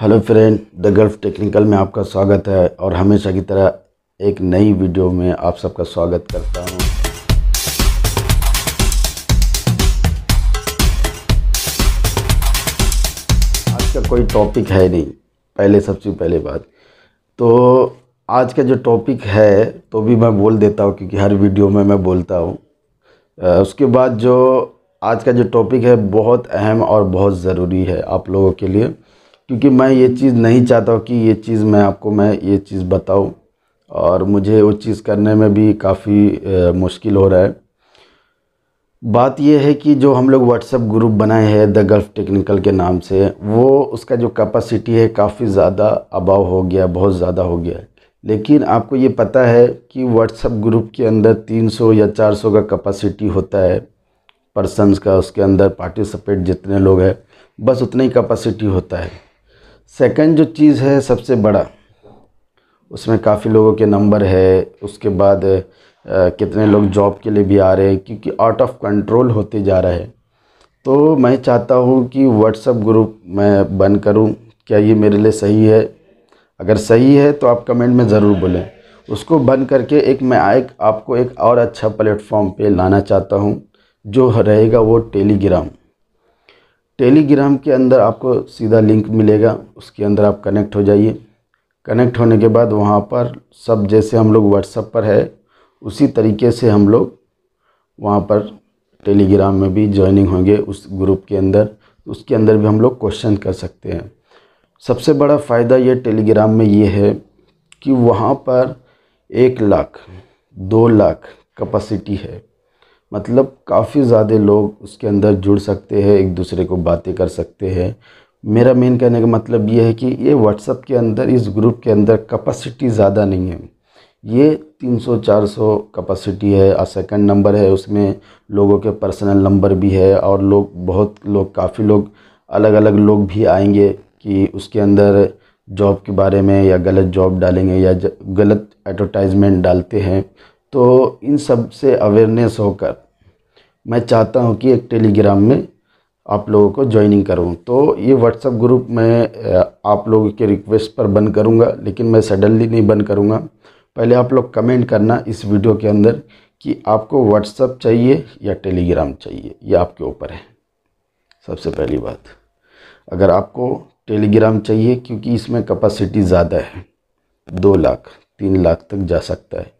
hello friend the Gulf technical में आपका स्वागत है और हमेशा की तरह एक नई वीडियो में आप सबका स्वागत करता हूँ आज का कोई टॉपिक है नहीं पहले सबसे पहले बात तो आज का जो टॉपिक है तो भी मैं बोल देता हूँ क्योंकि हर वीडियो में मैं बोलता हूँ उसके बाद जो आज का जो टॉपिक है बहुत अहम और बहुत ज़रूरी है आप लोगों के लिए क्योंकि मैं ये चीज़ नहीं चाहता हूँ कि ये चीज़ मैं आपको मैं ये चीज़ बताऊँ और मुझे वो चीज़ करने में भी काफ़ी मुश्किल हो रहा है बात यह है कि जो हम लोग व्हाट्सएप ग्रुप बनाए हैं द गल्फ़ टेक्निकल के नाम से वो उसका जो कैपेसिटी है काफ़ी ज़्यादा अभाव हो गया बहुत ज़्यादा हो गया है लेकिन आपको ये पता है कि व्हाट्सएप ग्रुप के अंदर 300 या 400 का कैपेसिटी होता है पर्सनस का उसके अंदर पार्टिसिपेट जितने लोग हैं बस उतनी कैपेसिटी होता है सेकंड जो चीज़ है सबसे बड़ा उसमें काफ़ी लोगों के नंबर है उसके बाद आ, कितने लोग जॉब के लिए भी आ रहे हैं क्योंकि आउट ऑफ कंट्रोल होते जा रहा है तो मैं चाहता हूँ कि व्हाट्सअप ग्रुप मैं बंद करूँ क्या ये मेरे लिए सही है अगर सही है तो आप कमेंट में ज़रूर बोलें उसको बंद करके एक मैं एक आपको एक और अच्छा प्लेटफॉर्म पे लाना चाहता हूँ जो रहेगा वो टेलीग्राम टेलीग्राम के अंदर आपको सीधा लिंक मिलेगा उसके अंदर आप कनेक्ट हो जाइए कनेक्ट होने के बाद वहाँ पर सब जैसे हम लोग व्हाट्सअप पर है उसी तरीके से हम लोग वहाँ पर टेलीग्राम में भी ज्वाइनिंग होंगे उस ग्रुप के अंदर उसके अंदर भी हम लोग क्वेश्चन कर सकते हैं सबसे बड़ा फ़ायदा ये टेलीग्राम में ये है कि वहाँ पर एक लाख दो लाख कैपेसिटी है मतलब काफ़ी ज़्यादा लोग उसके अंदर जुड़ सकते हैं एक दूसरे को बातें कर सकते हैं मेरा मेन कहने का मतलब ये है कि ये व्हाट्सअप के अंदर इस ग्रुप के अंदर कैपेसिटी ज़्यादा नहीं है ये 300-400 कैपेसिटी है और सेकंड नंबर है उसमें लोगों के पर्सनल नंबर भी है और लोग बहुत लोग काफ़ी लोग अलग अलग लोग भी आएंगे कि उसके अंदर जॉब के बारे में या गलत जॉब डालेंगे या गलत एडवर्टाइजमेंट डालते हैं तो इन सब से अवेयरनेस होकर मैं चाहता हूँ कि एक टेलीग्राम में आप लोगों को ज्वाइनिंग करूँ तो ये व्हाट्सअप ग्रुप मैं आप लोगों के रिक्वेस्ट पर बंद करूँगा लेकिन मैं सडनली नहीं बंद करूँगा पहले आप लोग कमेंट करना इस वीडियो के अंदर कि आपको व्हाट्सअप चाहिए या टेलीग्राम चाहिए ये आपके ऊपर है सबसे पहली बात अगर आपको टेलीग्राम चाहिए क्योंकि इसमें कैपेसिटी ज़्यादा है दो लाख तीन लाख तक जा सकता है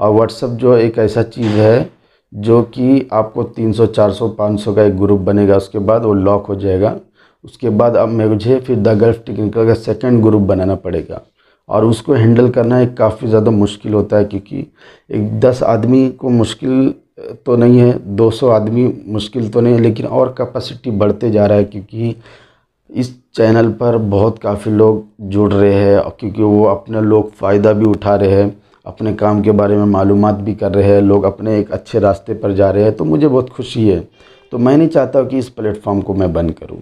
और व्हाट्सअप जो एक ऐसा चीज़ है जो कि आपको 300 400 500 का एक ग्रुप बनेगा उसके बाद वो लॉक हो जाएगा उसके बाद अब मुझे फिर द गल्फ टेक्निकल का सेकेंड ग्रुप बनाना पड़ेगा और उसको हैंडल करना एक काफ़ी ज़्यादा मुश्किल होता है क्योंकि एक दस आदमी को मुश्किल तो नहीं है 200 आदमी मुश्किल तो नहीं है लेकिन और कैपेसिटी बढ़ते जा रहा है क्योंकि इस चैनल पर बहुत काफ़ी लोग जुड़ रहे हैं क्योंकि वो अपने लोग फ़ायदा भी उठा रहे हैं अपने काम के बारे में मालूम भी कर रहे हैं लोग अपने एक अच्छे रास्ते पर जा रहे हैं तो मुझे बहुत खुशी है तो मैं नहीं चाहता कि इस प्लेटफॉर्म को मैं बंद करूँ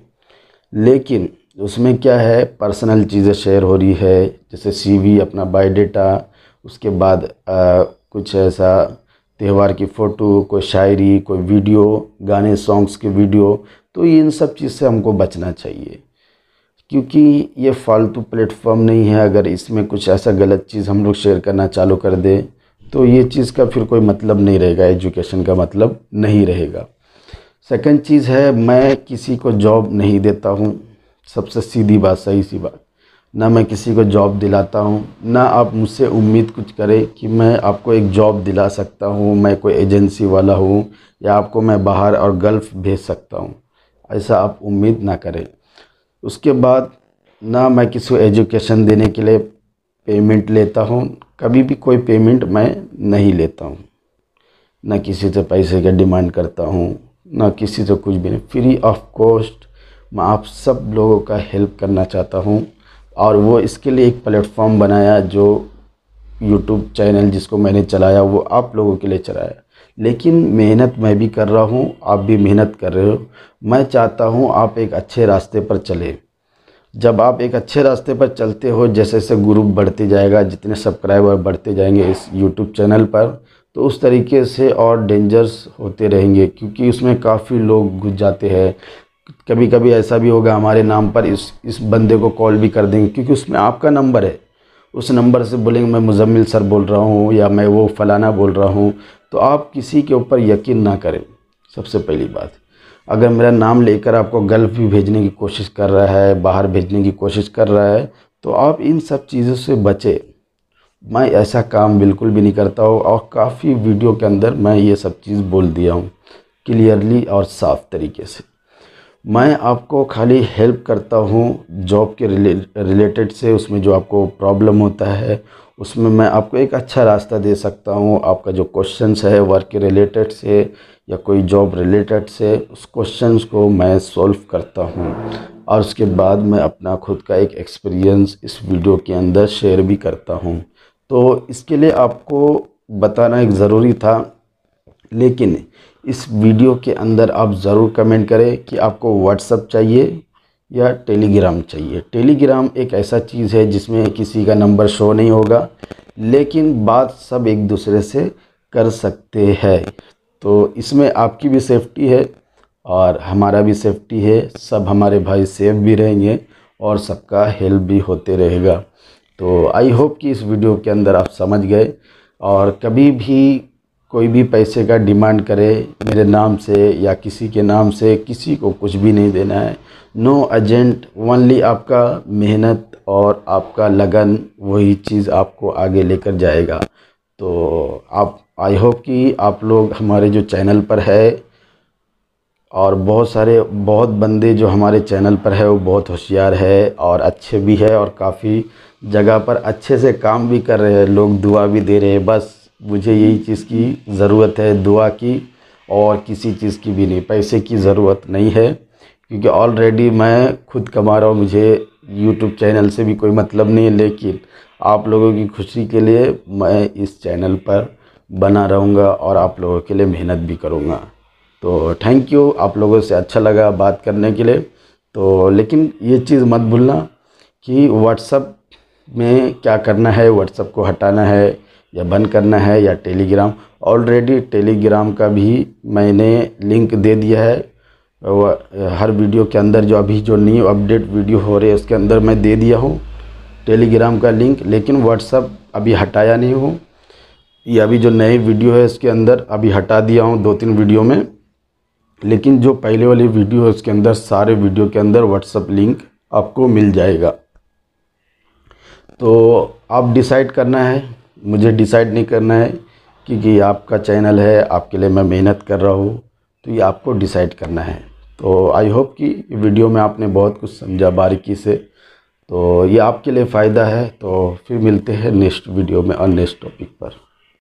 लेकिन उसमें क्या है पर्सनल चीज़ें शेयर हो रही है जैसे सीवी अपना बायोडेटा उसके बाद आ, कुछ ऐसा त्यौहार की फ़ोटो कोई शायरी कोई वीडियो गाने सॉन्ग्स के वीडियो तो ये इन सब चीज़ से हमको बचना चाहिए क्योंकि ये फ़ालतू प्लेटफॉर्म नहीं है अगर इसमें कुछ ऐसा गलत चीज़ हम लोग शेयर करना चालू कर दें तो ये चीज़ का फिर कोई मतलब नहीं रहेगा एजुकेशन का मतलब नहीं रहेगा सेकंड चीज़ है मैं किसी को जॉब नहीं देता हूँ सबसे सीधी बात सही सी बात ना मैं किसी को जॉब दिलाता हूँ ना आप मुझसे उम्मीद कुछ करें कि मैं आपको एक जॉब दिला सकता हूँ मैं कोई एजेंसी वाला हूँ या आपको मैं बाहर और गल्फ़ भेज सकता हूँ ऐसा आप उम्मीद ना करें उसके बाद ना मैं किसी को एजुकेशन देने के लिए पेमेंट लेता हूँ कभी भी कोई पेमेंट मैं नहीं लेता हूँ ना किसी से पैसे का डिमांड करता हूँ ना किसी से कुछ भी नहीं फ्री ऑफ कॉस्ट मैं आप सब लोगों का हेल्प करना चाहता हूँ और वो इसके लिए एक प्लेटफॉर्म बनाया जो यूट्यूब चैनल जिसको मैंने चलाया वो आप लोगों के लिए चलाया लेकिन मेहनत मैं भी कर रहा हूँ आप भी मेहनत कर रहे हो मैं चाहता हूँ आप एक अच्छे रास्ते पर चले जब आप एक अच्छे रास्ते पर चलते हो जैसे जैसे ग्रुप बढ़ते जाएगा जितने सब्सक्राइबर बढ़ते जाएंगे इस यूट्यूब चैनल पर तो उस तरीके से और डेंजर्स होते रहेंगे क्योंकि उसमें काफ़ी लोग घुस जाते हैं कभी कभी ऐसा भी होगा हमारे नाम पर इस इस बंदे को कॉल भी कर देंगे क्योंकि उसमें आपका नंबर है उस नंबर से बोलेंगे मैं मुजम्मिल सर बोल रहा हूँ या मैं वो फ़लाना बोल रहा हूँ तो आप किसी के ऊपर यकीन ना करें सबसे पहली बात अगर मेरा नाम लेकर आपको गल्फ भी भेजने की कोशिश कर रहा है बाहर भेजने की कोशिश कर रहा है तो आप इन सब चीज़ों से बचें मैं ऐसा काम बिल्कुल भी नहीं करता हूँ और काफ़ी वीडियो के अंदर मैं ये सब चीज़ बोल दिया हूँ क्लियरली और साफ तरीके से मैं आपको खाली हेल्प करता हूँ जॉब के रिले रिलेटेड से उसमें जो आपको प्रॉब्लम होता है उसमें मैं आपको एक अच्छा रास्ता दे सकता हूँ आपका जो क्वेश्चन है वर्क रिलेटेड से या कोई जॉब रिलेटेड से उस क्वेश्चन को मैं सॉल्व करता हूँ और उसके बाद मैं अपना खुद का एक एक्सपीरियंस इस वीडियो के अंदर शेयर भी करता हूँ तो इसके लिए आपको बताना एक ज़रूरी था लेकिन इस वीडियो के अंदर आप ज़रूर कमेंट करें कि आपको व्हाट्सअप चाहिए या टेलीग्राम चाहिए टेलीग्राम एक ऐसा चीज़ है जिसमें किसी का नंबर शो नहीं होगा लेकिन बात सब एक दूसरे से कर सकते हैं तो इसमें आपकी भी सेफ्टी है और हमारा भी सेफ्टी है सब हमारे भाई सेफ भी रहेंगे और सबका हेल्प भी होते रहेगा तो आई होप कि इस वीडियो के अंदर आप समझ गए और कभी भी कोई भी पैसे का डिमांड करे मेरे नाम से या किसी के नाम से किसी को कुछ भी नहीं देना है नो एजेंट ओनली आपका मेहनत और आपका लगन वही चीज़ आपको आगे लेकर जाएगा तो आप आई होप कि आप लोग हमारे जो चैनल पर है और बहुत सारे बहुत बंदे जो हमारे चैनल पर है वो बहुत होशियार है और अच्छे भी है और काफ़ी जगह पर अच्छे से काम भी कर रहे हैं लोग दुआ भी दे रहे हैं बस मुझे यही चीज़ की ज़रूरत है दुआ की और किसी चीज़ की भी नहीं पैसे की ज़रूरत नहीं है क्योंकि ऑलरेडी मैं खुद कमा रहा हूँ मुझे यूट्यूब चैनल से भी कोई मतलब नहीं है लेकिन आप लोगों की खुशी के लिए मैं इस चैनल पर बना रहूँगा और आप लोगों के लिए मेहनत भी करूँगा तो थैंक यू आप लोगों से अच्छा लगा बात करने के लिए तो लेकिन ये चीज़ मत भूलना कि व्हाट्सअप में क्या करना है व्हाट्सअप को हटाना है या बंद करना है या टेलीग्राम ऑलरेडी टेलीग्राम का भी मैंने लिंक दे दिया है हर वीडियो के अंदर जो अभी जो न्यू अपडेट वीडियो हो रहे हैं उसके अंदर मैं दे दिया हूँ टेलीग्राम का लिंक लेकिन व्हाट्सअप अभी हटाया नहीं हूँ ये अभी जो नए वीडियो है उसके अंदर अभी हटा दिया हूँ दो तीन वीडियो में लेकिन जो पहले वाली वीडियो है उसके अंदर सारे वीडियो के अंदर व्हाट्सअप लिंक आपको मिल जाएगा तो आप डिसाइड करना है मुझे डिसाइड नहीं करना है कि ये आपका चैनल है आपके लिए मैं मेहनत कर रहा हूँ तो ये आपको डिसाइड करना है तो आई होप कि वीडियो में आपने बहुत कुछ समझा बारीकी से तो ये आपके लिए फ़ायदा है तो फिर मिलते हैं नेक्स्ट वीडियो में और नेक्स्ट टॉपिक पर